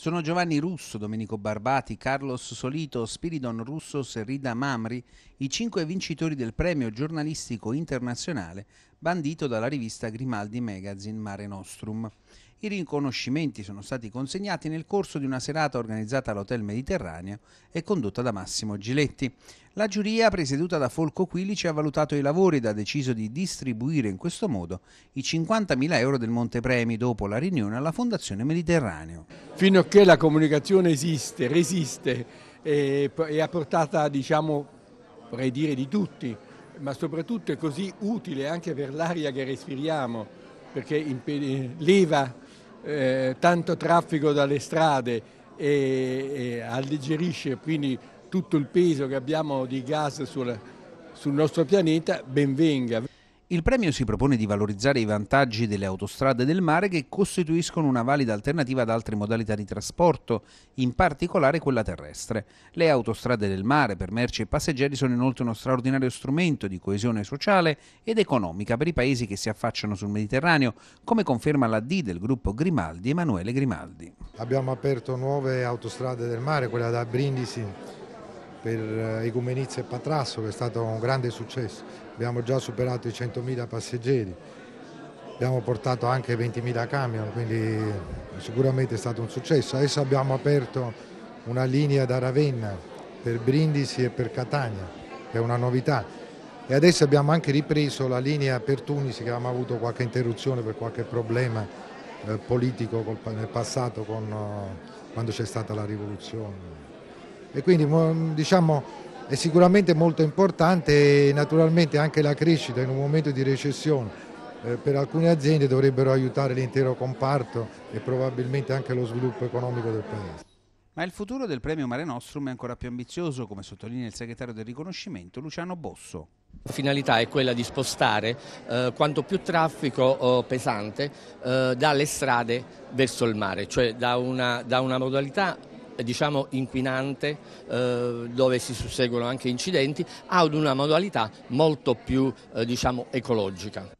Sono Giovanni Russo, Domenico Barbati, Carlos Solito, Spiridon Russos e Rida Mamri i cinque vincitori del premio giornalistico internazionale bandito dalla rivista Grimaldi Magazine Mare Nostrum. I riconoscimenti sono stati consegnati nel corso di una serata organizzata all'Hotel Mediterraneo e condotta da Massimo Giletti. La giuria, presieduta da Folco Quilici, ha valutato i lavori ed ha deciso di distribuire in questo modo i 50.000 euro del Montepremi dopo la riunione alla Fondazione Mediterraneo. Fino a che la comunicazione esiste, resiste, è eh, a portata, diciamo, vorrei dire, di tutti, ma soprattutto è così utile anche per l'aria che respiriamo, perché eh, leva eh, tanto traffico dalle strade e, e, alleggerisce quindi tutto il peso che abbiamo di gas sul, sul nostro pianeta, ben venga. Il premio si propone di valorizzare i vantaggi delle autostrade del mare che costituiscono una valida alternativa ad altre modalità di trasporto, in particolare quella terrestre. Le autostrade del mare per merci e passeggeri sono inoltre uno straordinario strumento di coesione sociale ed economica per i paesi che si affacciano sul Mediterraneo, come conferma la D del gruppo Grimaldi, Emanuele Grimaldi. Abbiamo aperto nuove autostrade del mare, quella da Brindisi per Egumenizia eh, e Patrasso che è stato un grande successo, abbiamo già superato i 100.000 passeggeri, abbiamo portato anche 20.000 camion, quindi sicuramente è stato un successo. Adesso abbiamo aperto una linea da Ravenna per Brindisi e per Catania, che è una novità. E adesso abbiamo anche ripreso la linea per Tunisi che avevamo avuto qualche interruzione per qualche problema eh, politico col, nel passato con, eh, quando c'è stata la rivoluzione e quindi diciamo, è sicuramente molto importante e naturalmente anche la crescita in un momento di recessione eh, per alcune aziende dovrebbero aiutare l'intero comparto e probabilmente anche lo sviluppo economico del Paese. Ma il futuro del premio Mare Nostrum è ancora più ambizioso, come sottolinea il segretario del riconoscimento Luciano Bosso. La finalità è quella di spostare eh, quanto più traffico eh, pesante eh, dalle strade verso il mare, cioè da una, da una modalità diciamo, inquinante eh, dove si susseguono anche incidenti ad una modalità molto più eh, diciamo, ecologica.